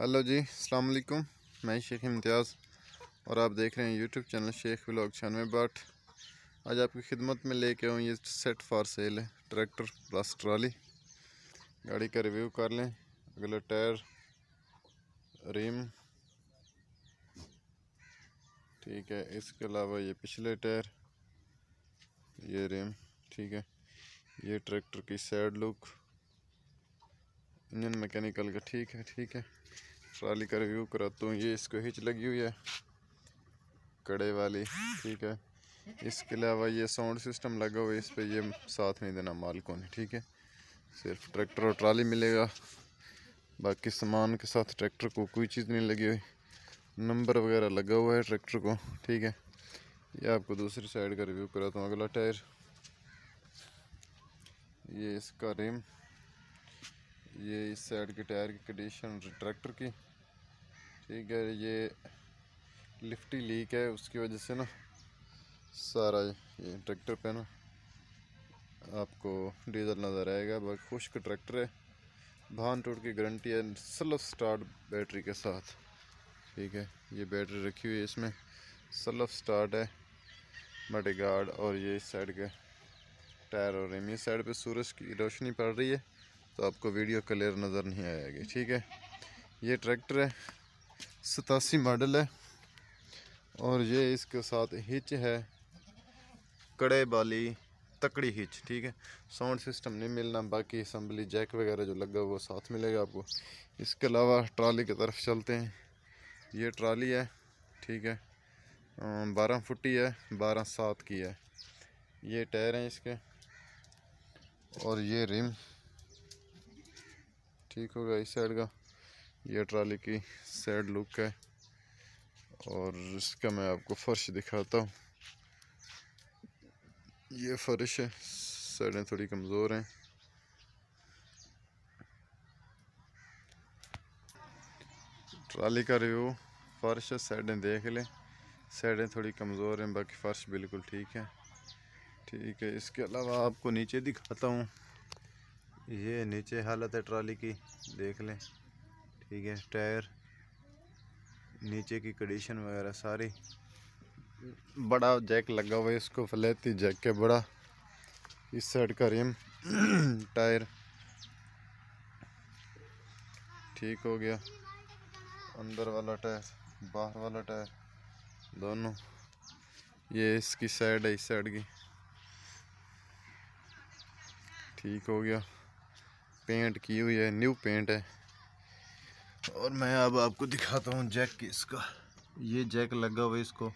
hello जी अस्सलाम वालेकुम मैं शेख इम्तियाज़ और आप देख रहे हैं यूट्यूब चैनल शेख व्लॉग छानवे बाट आज आपकी खिदमत में लेके आऊँ ये सेट फॉर सेल है ट्रैक्टर प्लस ट्राली गाड़ी का रिव्यू कर लें अगला टायर रिम ठीक है इसके अलावा ये पिछले टायर ये रिम ठीक है ये ट्रैक्टर की सैड लुक इंजन मैकेनिकल का ठीक है ठीक है ट्राली का रिव्यू कराता हूँ ये इसको हिच लगी हुई है कड़े वाली ठीक है इसके अलावा ये साउंड सिस्टम लगा हुआ है इस पर ये साथ नहीं देना मालिकों ने ठीक है सिर्फ ट्रैक्टर और ट्राली मिलेगा बाकी सामान के साथ ट्रैक्टर को कोई चीज़ नहीं लगी हुई नंबर वगैरह लगा हुआ है ट्रैक्टर को ठीक है ये आपको दूसरी साइड का रिव्यू कराता हूँ अगला टायर ये इसका रिम ये इस साइड के टायर की कंडीशन ट्रैक्टर की ठीक है ये लिफ्टी लीक है उसकी वजह से ना सारा ये ट्रैक्टर पे ना आपको डीजल नज़र आएगा बहुत खुश्क ट्रैक्टर है भान टूट की गारंटी है सेल्फ स्टार्ट बैटरी के साथ ठीक है ये बैटरी रखी हुई है इसमें सलफ स्टार्ट है गार्ड और ये इस साइड के टायर और रेमी e साइड पे सूरज की रोशनी पड़ रही है तो आपको वीडियो क्लियर नज़र नहीं आएगी ठीक है ये ट्रैक्टर है सतासी मॉडल है और ये इसके साथ हिच है कड़े वाली तकड़ी हिच ठीक है साउंड सिस्टम नहीं मिलना बाकी असम्बली जैक वगैरह जो लगा वो साथ मिलेगा आपको इसके अलावा ट्राली की तरफ चलते हैं ये ट्राली है ठीक है बारह फुटी है बारह सात की है ये टायर हैं इसके और ये रिम ठीक होगा इस साइड का ये ट्राली की सैड लुक है और इसका मैं आपको फर्श दिखाता हूँ ये फर्श है साइडें थोड़ी कमज़ोर हैं ट्राली का रिव्यू फर्श साइडें देख लें सैडें थोड़ी कमज़ोर हैं बाकी फ़र्श बिल्कुल ठीक है ठीक है इसके अलावा आपको नीचे दिखाता हूँ ये नीचे हालत है ट्राली की देख लें ठीक है टायर नीचे की कंडीशन वगैरह सारी बड़ा जैक लगा हुआ है इसको फलैती जैक के बड़ा इस साइड का रिम टायर ठीक हो गया अंदर वाला टायर बाहर वाला टायर दोनों ये इसकी साइड है इस साइड की ठीक हो गया पेंट की हुई है न्यू पेंट है और मैं अब आपको दिखाता हूँ जैक की इसका ये जैक लगा हुआ इसको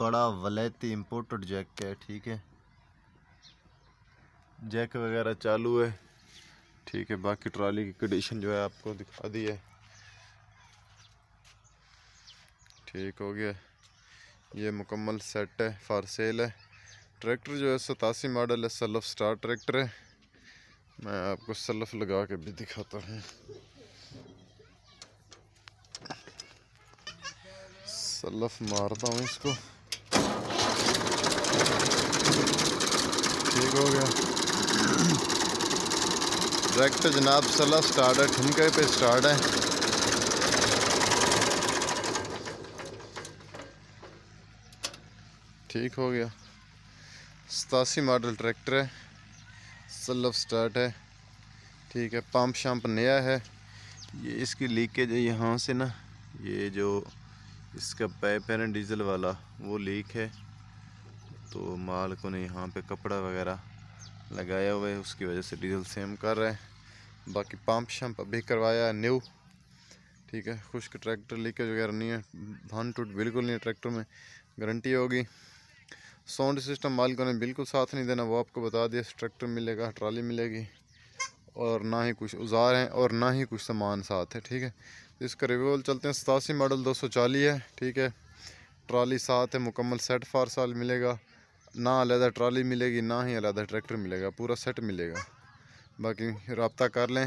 बड़ा वलैती इम्पोर्टेड जैक है ठीक है जैक वगैरह चालू है ठीक है बाकी ट्रॉली की कंडीशन जो है आपको दिखा दी है ठीक हो गया ये मुकम्मल सेट है फार सेल है ट्रैक्टर जो है सतासी मॉडल है सलफ स्टार ट्रैक्टर है मैं आपको सलफ लगा के भी दिखाता हूँ सलफ मारता हूँ इसको ठीक हो गया डायरेक्ट जनाब सला स्टार्ट है ठुमके पे स्टार्ट है ठीक हो गया सतासी मॉडल ट्रैक्टर है सलफ स्टार्ट है ठीक है पंप शंप नया है ये इसकी लीकेज है यहाँ से ना ये जो इसका पाइप है ना डीजल वाला वो लीक है तो मालकों ने यहाँ पे कपड़ा वगैरह लगाया हुआ है उसकी वजह से डीजल सेम कर रहे हैं बाकी पंप शम्प अभी करवाया न्यू ठीक है खुश्क ट्रैक्टर लीकेज वगैरह नहीं है भन टूट बिल्कुल नहीं है ट्रैक्टर में गारंटी होगी साउंड सिस्टम मालिकों ने बिल्कुल साथ नहीं देना वो आपको बता दिया ट्रैक्टर मिलेगा ट्राली मिलेगी और ना ही कुछ उजार हैं और ना ही कुछ सामान साथ है ठीक है इसका रिव्यूल चलते हैं सतासी मॉडल दो सौ चालीस है ठीक है ट्राली साथ है मुकम्मल सेट फार साल मिलेगा ना अलहदा ट्राली मिलेगी ना ही अलहदा ट्रैक्टर मिलेगा पूरा सेट मिलेगा बाकी रबता कर लें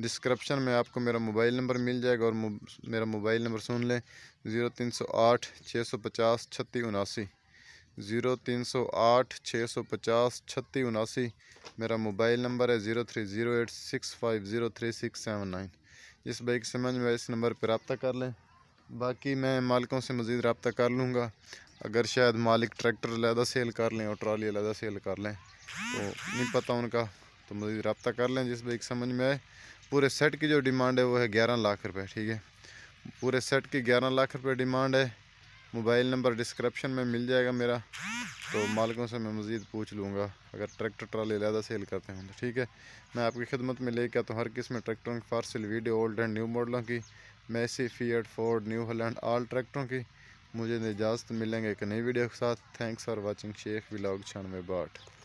डिस्क्रिप्शन में आपको मेरा मोबाइल नंबर मिल जाएगा और मेरा मोबाइल नंबर सुन लें ज़ीरो तीन सौ आठ छः सौ पचास छत्तीस उनासी ज़ीरो तीन सौ आठ छः सौ पचास छत्तीस उनासी मेरा मोबाइल नंबर है zero three zero eight six five zero three six seven nine जिस बाइक से मन में इस नंबर पर रबता कर लें बाकी मैं मालिकों से मज़ीद रबता कर लूँगा अगर शायद मालिक ट्रैक्टर लहदा सेल कर लें और ट्रॉली लहदा सेल कर लें तो नहीं पता उनका तो मज़ीद रबता कर लें जिस बाइक समझ में आए पूरे सेट की जो डिमांड है वो है ग्यारह लाख रुपये ठीक है पूरे सेट की ग्यारह लाख रुपये डिमांड है मोबाइल नंबर डिस्क्रिप्शन में मिल जाएगा मेरा तो मालिकों से मैं मज़ीद पूछ लूँगा अगर ट्रैक्टर ट्राली ज़्यादा सेल करते हैं तो ठीक है मैं आपकी खिदमत में लेकर तो हर किस्म ट्रैक्टरों की फारसिल वीडियो ओल्ड एंड न्यू मॉडलों की Massey Fiat Ford New Holland all ट्रैक्टरों की मुझे इजाज़त मिलेंगे एक नई वीडियो के साथ thanks for watching Sheikh blog छानवे बाट